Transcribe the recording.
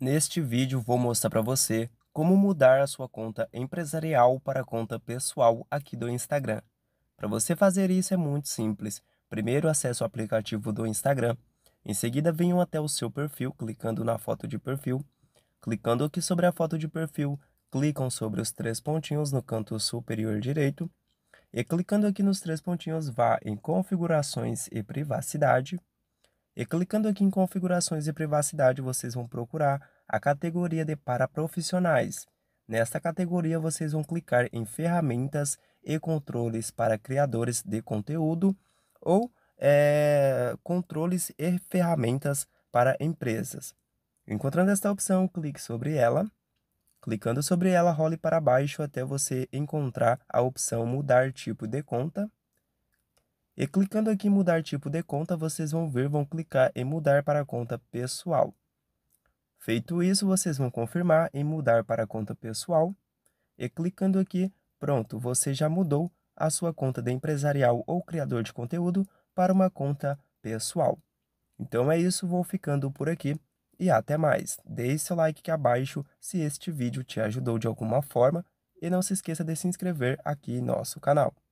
Neste vídeo vou mostrar para você como mudar a sua conta empresarial para a conta pessoal aqui do Instagram. Para você fazer isso é muito simples. Primeiro acesse o aplicativo do Instagram, em seguida venham até o seu perfil clicando na foto de perfil. Clicando aqui sobre a foto de perfil, clicam sobre os três pontinhos no canto superior direito e clicando aqui nos três pontinhos vá em configurações e privacidade. E clicando aqui em configurações e privacidade, vocês vão procurar a categoria de para profissionais. Nesta categoria, vocês vão clicar em ferramentas e controles para criadores de conteúdo ou é, controles e ferramentas para empresas. Encontrando esta opção, clique sobre ela. Clicando sobre ela, role para baixo até você encontrar a opção mudar tipo de conta. E clicando aqui em mudar tipo de conta, vocês vão ver, vão clicar em mudar para conta pessoal. Feito isso, vocês vão confirmar em mudar para conta pessoal. E clicando aqui, pronto, você já mudou a sua conta de empresarial ou criador de conteúdo para uma conta pessoal. Então é isso, vou ficando por aqui e até mais. Deixe seu like aqui abaixo se este vídeo te ajudou de alguma forma e não se esqueça de se inscrever aqui em nosso canal.